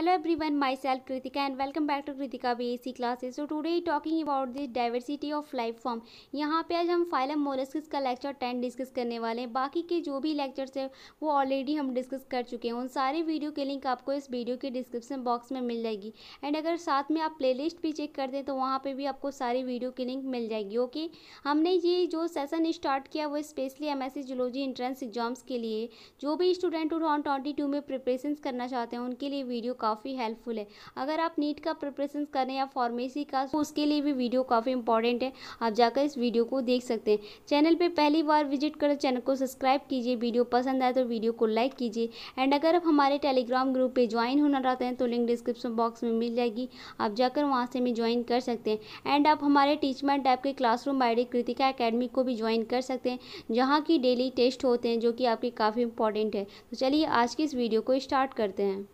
Hello hello everyone myself kritika and welcome back to kritika C classes so today talking about this diversity of life form यहाँ पे आज हम phylum मोलस्किस का lecture ten discuss करने वाले हैं बाकी के जो भी लेक्चर्स हैं वो ऑलरेडी हम डिस्कस कर चुके हैं उन सारे वीडियो के लिंक आपको इस वीडियो के डिस्क्रिप्शन बॉक्स में मिल जाएगी एंड अगर साथ में आप लिस्ट भी चेक कर दें तो वहाँ पर भी आपको सारी वीडियो की लिंक मिल जाएगी ओके हमने ये जो सेसन स्टार्ट किया वो specially M S zoology entrance exams के लिए जो भी student two thousand twenty two में प्रिपरेशन करना चाहते हैं उनके लिए वीडियो का काफ़ी हेल्पफुल है अगर आप नीट का प्रिपरेशन करें या फार्मेसी का तो उसके लिए भी वीडियो काफ़ी इंपॉर्टेंट है आप जाकर इस वीडियो को देख सकते हैं चैनल पर पहली बार विजिट करें चैनल को सब्सक्राइब कीजिए वीडियो पसंद आए तो वीडियो को लाइक कीजिए एंड अगर आप हमारे टेलीग्राम ग्रुप पर ज्वाइन होना चाहते हैं तो लिंक डिस्क्रिप्शन बॉक्स में मिल जाएगी आप जाकर वहाँ से भी ज्वाइन कर सकते हैं एंड आप हमारे टीचमेंट ऐप के क्लासरूम आई कृतिका अकेडमी को भी ज्वाइन कर सकते हैं जहाँ की डेली टेस्ट होते हैं जो कि आपके काफ़ी इंपॉर्टेंट है तो चलिए आज की इस वीडियो को स्टार्ट करते हैं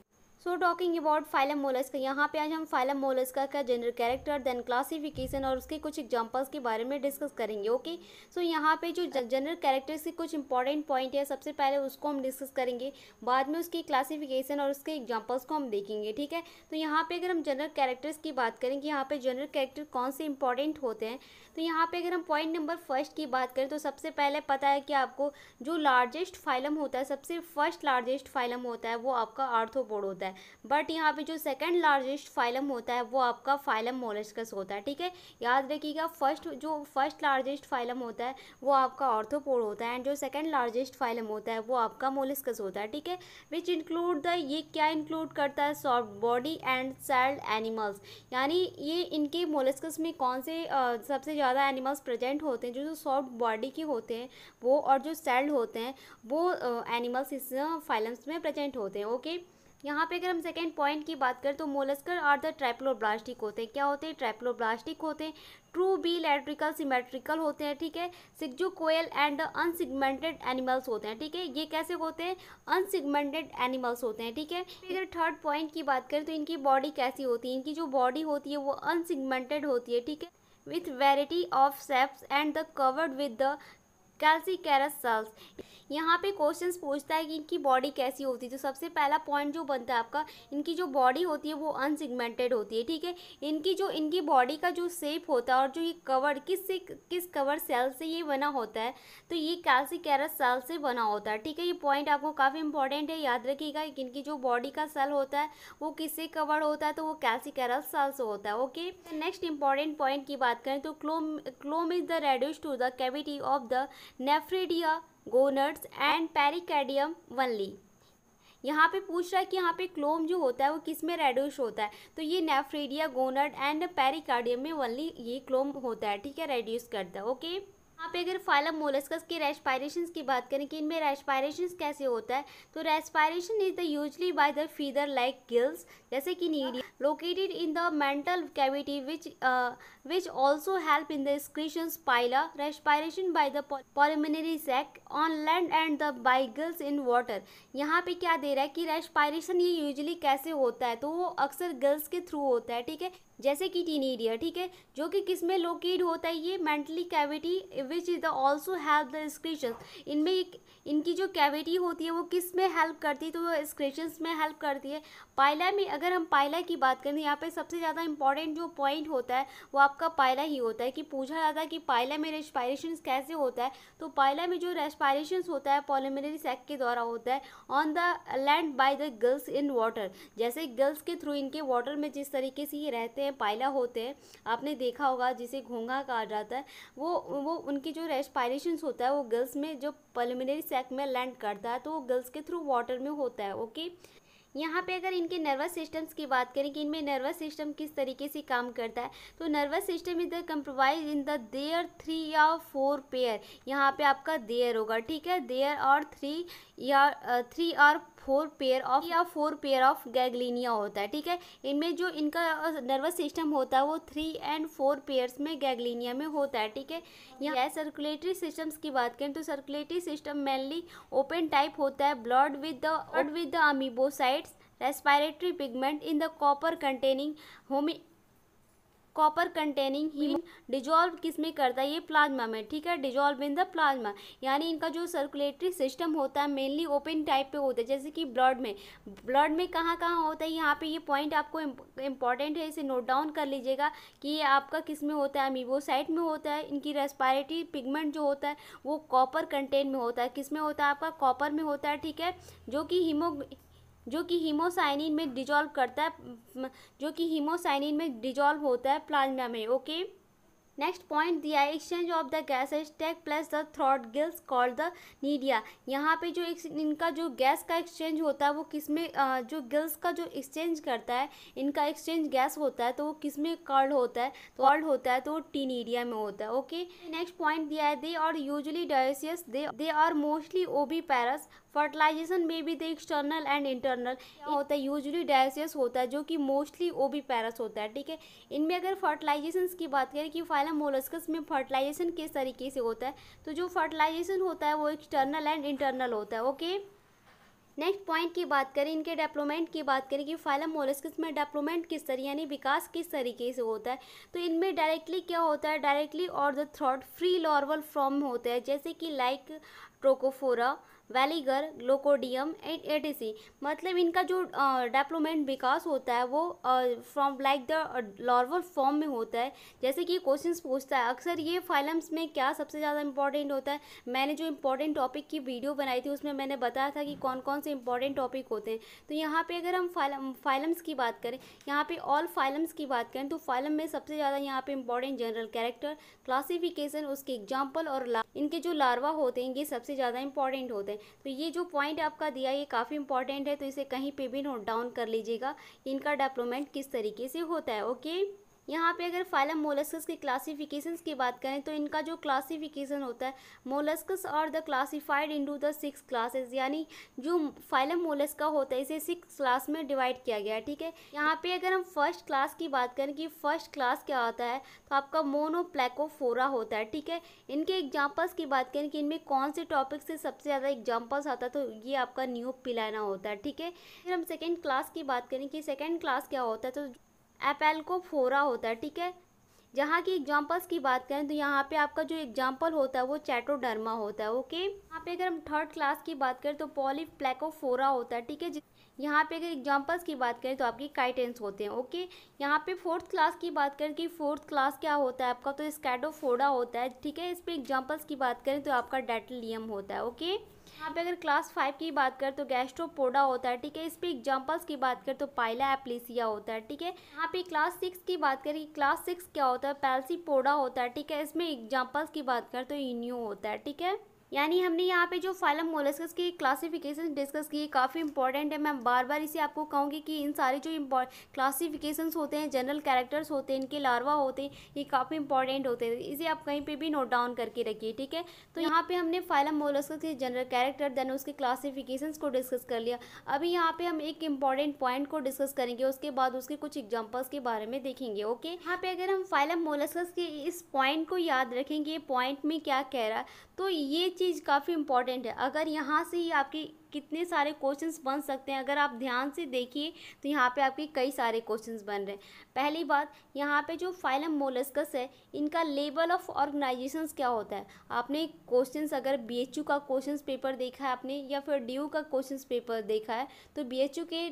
so talking about phylum mollusc यहाँ पे आज हम फाइलम मोलस का जनरल कैरेक्टर देन क्लासिफिकेशन और उसके कुछ एग्जांपल्स के बारे में डिस्कस करेंगे ओके सो so, यहाँ पे जो जनरल कैरेक्टर्स के कुछ इंपॉर्टेंट पॉइंट है सबसे पहले उसको हम डिस्कस करेंगे बाद में उसकी क्लासिफिकेशन और उसके एग्जाम्पल्स को हम देखेंगे ठीक है तो यहाँ पर अगर हम जनरल कैरेक्टर्स की बात करें कि यहाँ पर जनरल कैरेक्टर कौन से इंपॉर्टेंट होते हैं तो यहाँ पर अगर हम पॉइंट नंबर फर्स्ट की बात करें तो सबसे पहले पता है कि आपको जो लार्जेस्ट फाइलम होता है सबसे फर्स्ट लार्जेस्ट फाइलम होता है वो आपका आर्थोपोड होता है बट यहाँ पे जो सेकेंड लार्जेस्ट फाइलम होता है वो आपका फाइलम मोलस्कस होता है ठीक है याद रखिएगा फर्स्ट जो फर्स्ट लार्जेस्ट फाइलम होता है वो आपका ऑर्थोपोड होता है एंड जो सेकेंड लार्जेस्ट फाइलम होता है वो आपका मोलस्कस होता है ठीक है विच इंक्लूड द ये क्या इंक्लूड करता है soft body and shelled animals यानी ये इनके मोलस्कस में कौन से आ, सबसे ज़्यादा एनिमल्स प्रजेंट होते हैं जो जो सॉफ्ट बॉडी के होते हैं वो और जो सेल्ड होते हैं वो एनिमल्स इस फाइलम्स में प्रेजेंट होते हैं ओके okay? यहाँ पे अगर हम सेकेंड पॉइंट की बात करें तो मोलस्कर आर द ब्लास्टिक होते हैं क्या होते हैं ब्लास्टिक होते हैं ट्रू बी इलेक्ट्रिकल सिमेट्रिकल होते हैं ठीक है schizocoel and unsegmented animals होते हैं ठीक है ये कैसे होते हैं अनसिगमेंटेड एनिमल्स होते हैं ठीक है अगर थर्ड पॉइंट की बात करें तो इनकी बॉडी कैसी होती है इनकी जो बॉडी होती है वो अनसिगमेंटेड होती है ठीक है with variety of shapes and the covered with the calcareous shells यहाँ पे क्वेश्चंस पूछता है कि इनकी बॉडी कैसी होती है तो सबसे पहला पॉइंट जो बनता है आपका इनकी जो बॉडी होती है वो अनसिगमेंटेड होती है ठीक है इनकी जो इनकी बॉडी का जो सेप होता है और जो ये कवर किस से किस कवर सेल से ये बना होता है तो ये कैल्सिकरस सेल से बना होता है ठीक है ये पॉइंट आपको काफ़ी इंपॉर्टेंट है याद रखिएगा कि इनकी जो बॉडी का सेल होता है वो किससे कवर होता है तो वो कैरस सेल से होता है ओके नेक्स्ट इंपॉर्टेंट पॉइंट की बात करें तो coelom coelom is the reduce to the cavity of the nephridia gonads and pericardium only यहाँ पे पूछ रहा है कि यहाँ पे क्लोम जो होता है वो किस में रेडिश होता है तो ये नेफ्रीडिया गोनट एंड पेरिकार्डियम में वनली ये क्लोम होता है ठीक है रेड्यूस करता है ओके यहाँ पे अगर फाइलम मोलस्कस के रेस्पायरेशन की बात करें कि इनमें रेस्पायरेशन कैसे होता है तो respiration is the usually by the feather like gills जैसे कि ctenidia located in the mantle cavity which which also help in the excretion Pila respiration by the pulmonary sac on land and the by gills in water यहाँ पे क्या दे रहा है कि respiration ये usually कैसे होता है तो वो अक्सर गर्ल्स के थ्रू होता है ठीक है जैसे कि टीनीडिया ठीक है जो कि किस में लोकेट होता है ये mantle cavity which is the also help the excretion इनमें एक इनकी जो कैविटी होती है वो किस में हेल्प करती है तो वो स्क्रेशंस में हेल्प करती है पायला में अगर हम पायला की बात करें तो यहाँ पे सबसे ज़्यादा इंपॉर्टेंट जो पॉइंट होता है वो आपका पायला ही होता है कि पूछा जाता है कि पायला में रेस्पायरेशन कैसे होता है तो पायला में जो रेस्पायरेशन होता है पॉलिमिनरी सेक के द्वारा होता है on the land by the gills in water जैसे गर्ल्स के थ्रू इनके वाटर में जिस तरीके से ये रहते हैं हैं पायला होते हैं आपने देखा होगा जिसे घोंघा कहा जाता है वो वो उनकी जो रेस्पायरेशन होता है वो गर्ल्स में जो पलमिनरी सेक में लैंड करता है तो वो गर्ल्स के थ्रू वाटर में होता है ओके यहाँ पे अगर इनके नर्वस सिस्टम्स की बात करें कि इनमें नर्वस सिस्टम किस तरीके से काम करता है तो nervous system is the comprise in the their three या फोर पेयर यहाँ पे आपका देयर होगा ठीक है देयर और थ्री या थ्री और फोर पेयर ऑफ या फोर पेयर ऑफ गैगलिनिया होता है ठीक है इनमें जो इनका नर्वस सिस्टम होता है वो थ्री एंड फोर पेयर्स में गैगलिनिया में होता है ठीक है यहाँ सर्कुलेटरी सिस्टम्स की बात करें तो circulatory system mainly open type होता है blood with the blood with the amoebocytes respiratory pigment in the copper containing होमी कॉपर कंटेनिंग ही डिजॉल्व किस में करता है ये प्लाज्मा में ठीक है डिजॉल्व इन द प्लाज्मा यानी इनका जो सर्कुलेटरी सिस्टम होता है मेनली ओपन टाइप पे होता है जैसे कि ब्लड में ब्लड में कहाँ कहाँ होता है यहाँ पे ये पॉइंट आपको इम्पॉर्टेंट है इसे नोट डाउन कर लीजिएगा कि ये आपका किस में होता है अमीबोसाइट में होता है इनकी रेस्पायरेटरी पिगमेंट जो होता है वो कॉपर कंटेन में होता है किस में होता है आपका कॉपर में होता है ठीक है जो कि हीमो जो कि हीमोसाइनिन में डिजॉल्व करता है जो कि हीमोसाइनिन में डिजॉल्व होता है प्लाज्मा में ओके नेक्स्ट पॉइंट दिया है exchange of the gases take place the through gills called the ctenidia यहाँ पे जो इनका जो गैस का एक्सचेंज होता है वो किस में जो गिल्स का जो एक्सचेंज करता है इनका एक्सचेंज गैस होता है तो वो किस में कॉल्ड होता है कॉल्ड होता है तो वो नीडिया में होता है ओके नेक्स्ट पॉइंट दिया है दे और usually dioecious they they are mostly oviparous fertilization में भी द एक्सटर्नल एंड इंटरनल होता है यूजली डायसियस होता है जो कि मोस्टली बी पैरस होता है ठीक है इनमें अगर फर्टिलाइजेशन की बात करें कि फाइलम मोलस्कस में फर्टिलाइजेशन किस तरीके से होता है तो जो फर्टिलाइजेशन होता है वो एक्सटर्नल एंड इंटरनल होता है ओके नेक्स्ट पॉइंट की बात करें इनके डेवलपमेंट की बात करें कि फाइलम मोलस्कस में डेवलपमेंट किस तरह यानी विकास किस तरीके से होता है तो इनमें डायरेक्टली क्या होता है डायरेक्टली और the through free larval form होते हैं जैसे कि like trochophore veliger glochidium and ETC मतलब इनका जो डेवलपमेंट विकास होता है वो from like the larval form में होता है जैसे कि क्वेश्चन पूछता है अक्सर ये फाइलम्स में क्या सबसे ज़्यादा इंपॉर्टेंट होता है मैंने जो इंपॉर्टेंट टॉपिक की वीडियो बनाई थी उसमें मैंने बताया था कि कौन कौन से इंपॉर्टेंट टॉपिक होते हैं तो यहाँ पर अगर हम फाइलम्स की बात करें यहाँ पर ऑल फाइलम्स की बात करें तो फाइलम में सबसे ज़्यादा यहाँ पर इंपॉर्टेंट जनरल कैरेक्टर क्लासीफिकेशन उसके एग्जाम्पल और इनके जो लार्वा होते हैं ये सबसे ज़्यादा इंपॉर्टेंट होते हैं है तो ये जो पॉइंट आपका दिया ये काफ़ी इंपॉर्टेंट है तो इसे कहीं पे भी नोट डाउन कर लीजिएगा इनका डेवलपमेंट किस तरीके से होता है ओके यहाँ पे अगर फाइलम मोलस्कस के क्लासिफिकेशंस की बात करें तो इनका जो क्लासिफिकेशन होता है मोलस्कस और the classified into the six classes यानी जो फाइलम मोलस्का होता है इसे सिक्स क्लास में डिवाइड किया गया है ठीक है यहाँ पे अगर हम फर्स्ट क्लास की बात करें कि फर्स्ट क्लास क्या होता है तो आपका मोनोप्लेकोफोरा होता है ठीक है इनके एग्जाम्पल्स की बात करें कि इनमें कौन से टॉपिक से सबसे ज़्यादा एग्जाम्पल्स आता है तो ये आपका न्यू पिलाना होता है ठीक है फिर हम सेकेंड क्लास की बात करें कि सेकेंड क्लास क्या होता है तो एपेल को फोरा होता है ठीक है जहाँ की एग्जाम्पल्स की बात करें तो यहाँ पे आपका जो एग्जाम्पल होता है वो चैटोडर्मा होता है ओके यहाँ पे अगर हम थर्ड क्लास की बात करें तो पॉलिफ प्लेकोफोरा होता है ठीक है यहाँ पे अगर एग्जांपल्स की बात करें तो आपकी काइटेंस होते हैं ओके यहाँ पे फोर्थ क्लास की बात करें कि फोर्थ क्लास क्या होता है आपका तो स्कैडोफोडा होता है ठीक है इस पर एग्जाम्पल्स की बात करें तो आपका डेटलियम होता है ओके यहाँ पे अगर क्लास फाइव की बात करें तो गैस्ट्रोपोडा होता है ठीक है इस पर एग्जाम्पल्स की बात करें तो पाइला एप्लीसिया होता है ठीक है यहाँ पे क्लास सिक्स की बात करें कि क्लास सिक्स क्या होता है पैल्सीपोडा होता है ठीक है इसमें एग्जाम्पल्स की बात करें तो इन्यू होता है ठीक है यानी हमने यहाँ पे जो फाइलम मोलस्कस की क्लासिफिकेशन डिस्कस की काफ़ी इंपॉर्टेंट है मैं बार बार इसे आपको कहूँगी कि इन सारे जो क्लासिफिकेशन होते हैं जनरल कैरेक्टर्स होते हैं इनके लार्वा होते हैं ये काफ़ी इंपॉर्टेंट होते हैं इसे आप कहीं पे भी नोट डाउन करके रखिए ठीक है तो यहाँ पर हमने फाइलम मोलस्कस के जनरल कैरेक्टर देन उसके क्लासीफिकेशन को डिस्कस कर लिया अभी यहाँ पर हम एक इंपॉर्टेंट पॉइंट को डिस्कस करेंगे उसके बाद उसके कुछ एग्जाम्पल्स के बारे में देखेंगे ओके यहाँ पे अगर हम फाइलम मोलस्कस के इस पॉइंट को याद रखेंगे पॉइंट में क्या कह रहा है तो ये चीज़ चीज़ काफ़ी इंपॉर्टेंट है अगर यहाँ से ही आपके कितने सारे क्वेश्चंस बन सकते हैं अगर आप ध्यान से देखिए तो यहाँ पे आपके कई सारे क्वेश्चंस बन रहे हैं पहली बात यहाँ पे जो फाइलम मोलस्कस है इनका लेवल ऑफ ऑर्गेनाइजेशंस क्या होता है आपने क्वेश्चंस अगर बीएचयू का क्वेश्चंस पेपर देखा है आपने या फिर डी का क्वेश्चंस पेपर देखा है तो बीएचयू के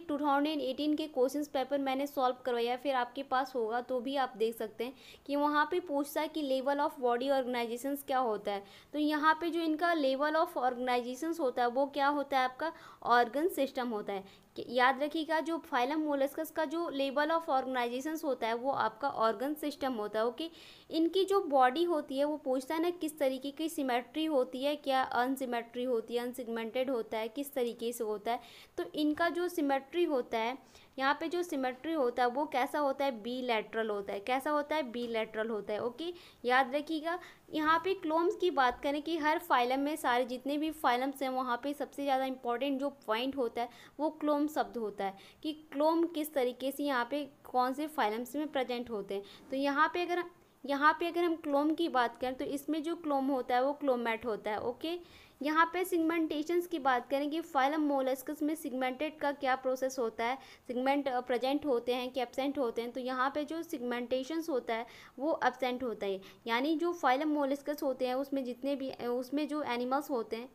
एटीन के क्वेश्चंस पेपर मैंने सॉल्व करवाया फिर आपके पास होगा तो भी आप देख सकते हैं कि वहाँ पर पूछता है कि लेवल ऑफ बॉडी ऑर्गेनाइजेशन क्या होता है तो यहाँ पर जो इनका लेवल ऑफ ऑर्गेनाइजेशन होता है वो क्या होता है आपका ऑर्गन सिस्टम होता है याद रखिएगा जो फाइलम मोलस्कस का जो लेवल ऑफ ऑर्गेनाइजेशन होता है वो आपका ऑर्गन सिस्टम होता है ओके इनकी जो बॉडी होती है वो पूछता है ना किस तरीके की सिमेट्री होती है क्या अनसीमेट्री होती है अनसिगमेंटेड होता है किस तरीके से होता है तो इनका जो सिमेट्री होता है यहाँ पे जो सिमेट्री होता है वो कैसा होता है बी लेटरल होता है कैसा होता है बी लेटरल होता है ओके याद रखिएगा यहाँ पे क्लोम्स की बात करें कि हर फाइलम में सारे जितने भी फाइलम्स हैं वहाँ पे सबसे ज़्यादा इंपॉर्टेंट जो पॉइंट होता है वो क्लोम शब्द होता है कि क्लोम किस तरीके से यहाँ पर कौन से फाइलम्स में प्रजेंट होते हैं तो यहाँ पर अगर यहाँ पर अगर हम क्लोम की बात करें तो इसमें जो क्लोम होता है वो क्लोमेट होता है ओके यहाँ पे सिगमेंटेशन की बात करें कि फाइलम मोलस्कस में सिगमेंटेड का क्या प्रोसेस होता है सिगमेंट प्रेजेंट होते हैं कि एबसेंट होते हैं तो यहाँ पे जो सिगमेंटेशन होता है वो एबसेंट होता है यानी जो फाइलम मोलस्कस होते हैं उसमें जितने भी उसमें जो एनिमल्स होते हैं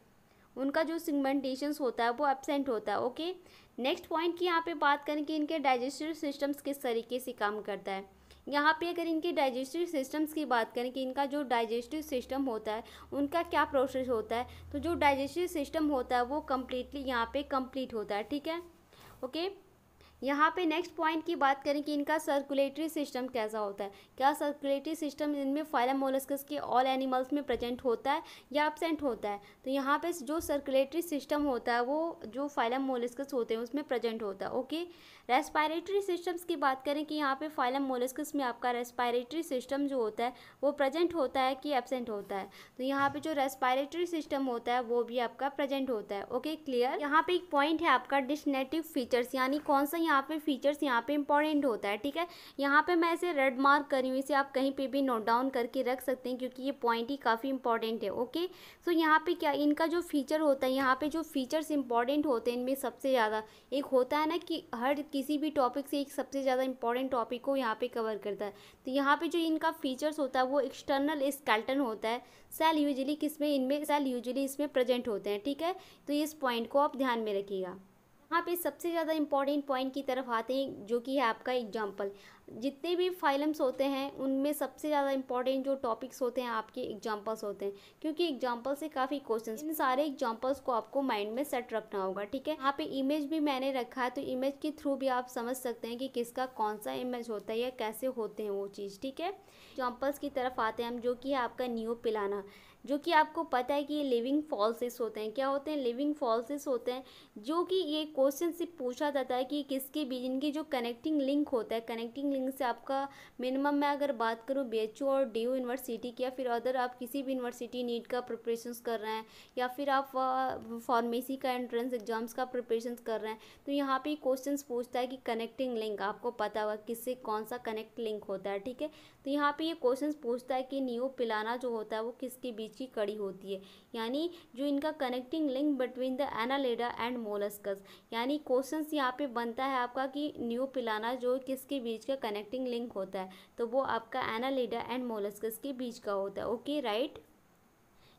उनका जो सिगमेंटेशंस होता है वो एबसेंट होता है ओके नेक्स्ट पॉइंट की यहाँ पे बात करें कि इनके डाइजेस्टिव सिस्टम्स किस तरीके से काम करता है यहाँ पे अगर इनकी डाइजेस्टिव सिस्टम्स की बात करें कि इनका जो डाइजेस्टिव सिस्टम होता है उनका क्या प्रोसेस होता है तो जो डाइजेस्टिव सिस्टम होता है वो कम्प्लीटली यहाँ पे कम्प्लीट होता है ठीक है ओके okay? यहाँ पे नेक्स्ट पॉइंट की बात करें कि इनका सर्कुलेटरी सिस्टम कैसा होता है क्या सर्कुलेटरी सिस्टम इनमें फाइलम मोलस्कस के ऑल एनिमल्स में प्रेजेंट होता है या एबसेंट होता है तो यहाँ पे जो सर्कुलेटरी सिस्टम होता है वो जो फाइलम मोलस्कस होते हैं उसमें प्रेजेंट होता है ओके रेस्पायरेटरी सिस्टम्स की बात करें कि यहाँ पे फाइलम मोलस्कस में आपका रेस्पायरेटरी सिस्टम जो होता है वो प्रेजेंट होता है कि एबसेंट होता है तो यहाँ पे जो रेस्पायरेटरी सिस्टम होता है वो भी आपका प्रेजेंट होता है ओके क्लियर यहाँ पे एक पॉइंट है आपका डिस्नेटिव फीचर्स यानी कौन सा यहाँ पे फीचर्स यहाँ पे इंपॉर्टेंट होता है ठीक है यहाँ पे मैं इसे रेड मार्क रही हूँ इसे आप कहीं पे भी नोट डाउन करके रख सकते हैं क्योंकि ये पॉइंट ही काफ़ी इंपॉर्टेंट है ओके सो यहाँ पे क्या इनका जो फीचर होता है यहाँ पे जो फीचर्स इंपॉर्टेंट होते हैं इनमें सबसे ज़्यादा एक होता है ना कि हर किसी भी टॉपिक से एक सबसे ज़्यादा इंपॉर्टेंट टॉपिक को यहाँ पे कवर करता है तो यहाँ पर जो इनका फीचर्स होता है वो एक्सटर्नल स्केल्टन होता है सेल यूजली किसमें इनमें सेल यूजली इसमें प्रेजेंट होते हैं ठीक है तो इस पॉइंट को आप ध्यान में रखिएगा यहाँ पे सबसे ज़्यादा इंपॉर्टेंट पॉइंट की तरफ आते हैं जो कि है आपका एग्जाम्पल जितने भी फाइलम्स होते हैं उनमें सबसे ज़्यादा इंपॉर्टेंट जो टॉपिक्स होते हैं आपके एग्जाम्पल्स होते हैं क्योंकि एग्जाम्पल से काफ़ी क्वेश्चन इन सारे एग्जाम्पल्स को आपको माइंड में सेट रखना होगा ठीक है यहाँ पे इमेज भी मैंने रखा है तो इमेज के थ्रू भी आप समझ सकते हैं कि किसका कौन सा इमेज होता है या कैसे होते हैं वो चीज़ ठीक है एग्जाम्पल्स की तरफ आते हैं हम जो कि है आपका न्यू पिलाना जो कि आपको पता है कि ये लिविंग फॉल्सिस होते हैं क्या होते हैं लिविंग फॉल्सिस होते हैं जो कि ये क्वेश्चन से पूछा जाता है कि किसके बीच इनकी जो कनेक्टिंग लिंक होता है कनेक्टिंग लिंक से आपका मिनिमम मैं अगर बात करूँ बी और डी यूनिवर्सिटी की या फिर अदर आप किसी भी यूनिवर्सिटी नीट का प्रिपरेशन कर रहे हैं या फिर आप फार्मेसी का एंट्रेंस एग्जाम्स का प्रिपरेशन कर रहे हैं तो यहाँ पर क्वेश्चन पूछता है कि कनेक्टिंग लिंक आपको पता होगा किससे कौन सा कनेक्ट लिंक होता है ठीक है तो यहाँ पर ये क्वेश्चन पूछता है कि न्यू पिलाना जो होता है वो किसके बीच बीच बीची कड़ी होती है यानी जो इनका connecting link between the Annelida and Mollusca यानी क्वेश्चन यहाँ पे बनता है आपका कि न्यू पिलाना जो किसके बीच का कनेक्टिंग लिंक होता है तो वो आपका एनालेडा एंड मोलस्कस के बीच का होता है ओके राइट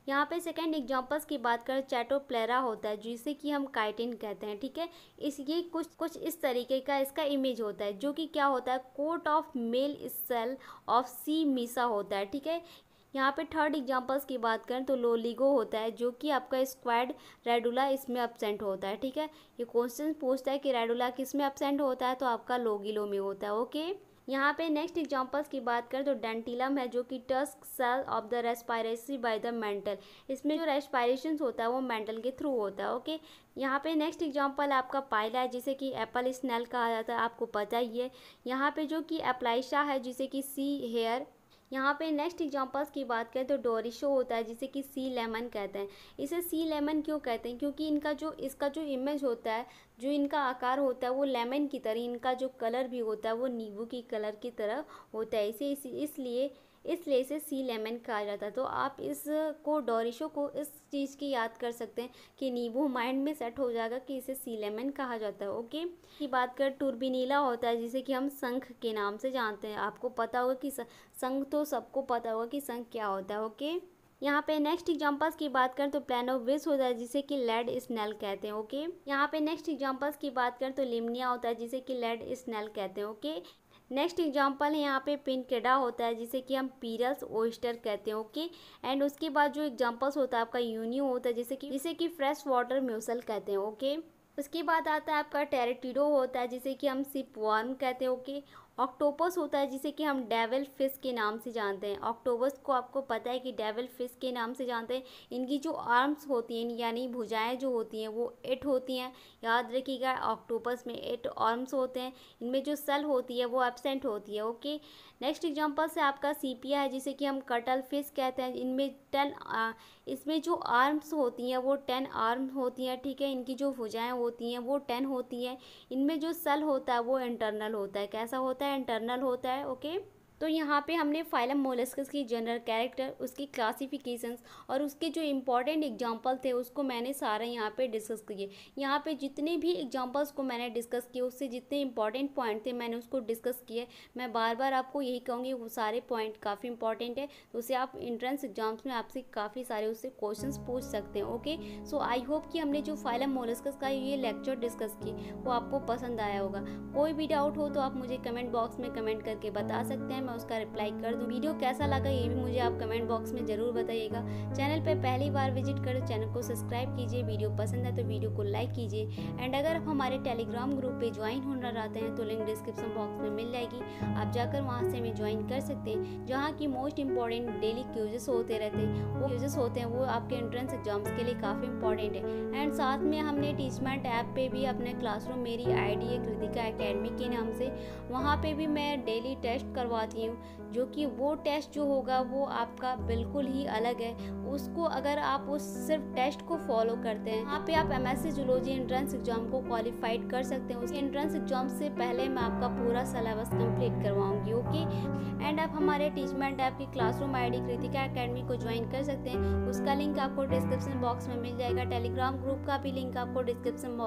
यहाँ पे सेकेंड एग्जाम्पल्स की बात करें चैटोप्लेरा होता है जिसे कि हम काइटिन कहते हैं ठीक है इस ये कुछ कुछ इस तरीके का इसका इमेज होता है जो कि क्या होता है coat of mail shell of sea मीसा होता है ठीक है यहाँ पे थर्ड एग्जांपल्स की बात करें तो लोलीगो होता है जो कि आपका स्क्वाड रेडुला इसमें एबसेंट होता है ठीक है ये क्वेश्चन पूछता है कि रेडुला किस में एबसेंट होता है तो आपका लोगिलो में होता है ओके यहाँ पे नेक्स्ट एग्जांपल्स की बात करें तो डेंटिलम है जो कि tusk shell of the respiration by the mantle इसमें जो रेस्पायरेशन होता है वो मेंटल के थ्रू होता है ओके यहाँ पे नेक्स्ट एग्जांपल आपका पायला है जिसे कि एप्पल स्नेल कहा जाता है आपको पता ही है यहाँ पे जो कि एप्लाइशा है जिसे कि सी हेयर यहाँ पे नेक्स्ट एग्जांपल्स की बात करें तो डोरिशो होता है जिसे कि सी लेमन कहते हैं इसे सी लेमन क्यों कहते हैं क्योंकि इनका जो इसका जो इमेज होता है जो इनका आकार होता है वो लेमन की तरह इनका जो कलर भी होता है वो नींबू की कलर की तरह होता है इसे इसलिए इसलिए इसे सी लेमन कहा जाता है तो आप इसको डोरिशो को इस चीज़ की याद कर सकते हैं कि नींबू माइंड में सेट हो जाएगा कि इसे सी लेमन कहा जाता है ओके की बात कर टूर्बिनीला होता है जिसे कि हम संख के नाम से जानते हैं आपको पता होगा कि संख तो सबको पता होगा कि संख क्या होता है ओके यहाँ पे नेक्स्ट एग्जाम्पल्स की बात करें तो विस होता है जिसे कि लेड स्नेल कहते हैं ओके यहाँ पे नेक्स्ट एग्जाम्पल्स की बात करें तो लिमनिया होता है जिसे कि लेड स्नेल कहते हैं ओके नेक्स्ट एग्जांपल है यहाँ पे पिनकेडा होता है जिसे कि हम पीरस ओइस्टर कहते हैं ओके एंड उसके बाद जो एग्जांपल्स होता है आपका यूनियो होता है जैसे कि जिसे कि फ्रेश वाटर म्यूसल कहते हैं ओके उसके बाद आता है आपका टेरेटिडो होता है जिसे कि हम सिप वार्म कहते हैं ओके ऑक्टोपस होता है जिसे कि हम डेविल फिश के नाम से जानते हैं ऑक्टोपस को आपको पता है कि डेविल फिश के नाम से जानते हैं इनकी जो आर्म्स होती हैं यानी भुजाएं जो होती हैं वो एट होती हैं याद रखिएगा ऑक्टोपस में एट आर्म्स होते हैं इनमें जो सेल होती है वो एबसेंट होती है ओके नेक्स्ट एग्जाम्पल से आपका सीपिया है जिसे कि हम कटल फिश कहते हैं इनमें टेन इसमें जो आर्म्स होती हैं वो टेन आर्म होती हैं ठीक है इनकी जो भुजाएँ होती हैं वो टेन होती हैं इनमें जो सेल होता है वो इंटरनल होता है कैसा होता है है इंटरनल होता है ओके okay? तो यहाँ पे हमने फाइलम मोलस्कस की जनरल कैरेक्टर उसकी क्लासिफिकेशंस और उसके जो इम्पॉर्टेंट एग्जाम्पल थे उसको मैंने सारे यहाँ पे डिस्कस किए यहाँ पे जितने भी एग्जाम्पल्स को मैंने डिस्कस किए उससे जितने इंपॉर्टेंट पॉइंट थे मैंने उसको डिस्कस किए मैं बार बार आपको यही कहूँगी वो सारे पॉइंट काफ़ी इंपॉर्टेंट है तो उसे आप इंट्रेंस एग्जाम्स में आपसे काफ़ी सारे उससे क्वेश्चन पूछ सकते हैं ओके सो आई होप कि हमने जो फाइलम मोलस्कस का ये लेक्चर डिस्कस किए वो आपको पसंद आया होगा कोई भी डाउट हो तो आप मुझे कमेंट बॉक्स में कमेंट करके बता सकते हैं मैं उसका रिप्लाई कर दूँ वीडियो कैसा लगा ये भी मुझे आप कमेंट बॉक्स में ज़रूर बताइएगा चैनल पर पहली बार विजिट कर चैनल को सब्सक्राइब कीजिए वीडियो पसंद है तो वीडियो को लाइक कीजिए एंड अगर आप हमारे टेलीग्राम ग्रुप पर ज्वाइन होना चाहते हैं तो लिंक डिस्क्रिप्सन बॉक्स में मिल जाएगी आप जाकर वहाँ से हमें ज्वाइन कर सकते हैं जहाँ की मोस्ट इंपॉर्टेंट डेली क्यूजेस होते रहते हैं वो क्यूजेस होते हैं वो आपके एंट्रेंस एग्जाम्स के लिए काफ़ी इंपॉर्टेंट है एंड साथ में हमने टीचमेंट ऐप पे भी अपने क्लासरूम मेरी आई डी कृतिका अकेडमी के नाम से वहाँ पे भी मैं डेली टेस्ट करवाती हूँ जो कि वो टेस्ट जो होगा वो आपका बिल्कुल ही अलग है उसको अगर आप उस सिर्फ टेस्ट को फॉलो करते हैं वहाँ पे आप M S zoology entrance exam को क्वालिफाइड कर सकते हैं उस एंट्रेंस एग्जाम से पहले मैं आपका पूरा सिलेबस कंप्लीट करवाऊंगी ओके एंड आप हमारे टीचमेंट ऐप की classroom I D Kritika academy को ज्वाइन कर सकते हैं उसका लिंक आपको डिस्क्रिप्शन बॉक्स में मिल जाएगा टेलीग्राम ग्रुप का भी लिंक आपको डिस्क्रिप्शन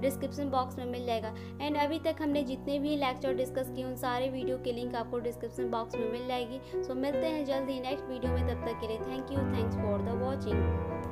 डिस्क्रिप्शन बॉक्स में मिल जाएगा एंड अभी तक हमने जितने भी लेक्चर डिस्कस किए उन सारे वीडियो के लिंक आपको डिस्क्रिप्शन डिस्क्रिप्शन बॉक्स में मिल जाएगी सो मिलते हैं जल्द ही नेक्स्ट वीडियो में तब तक के लिए thank you thanks for the watching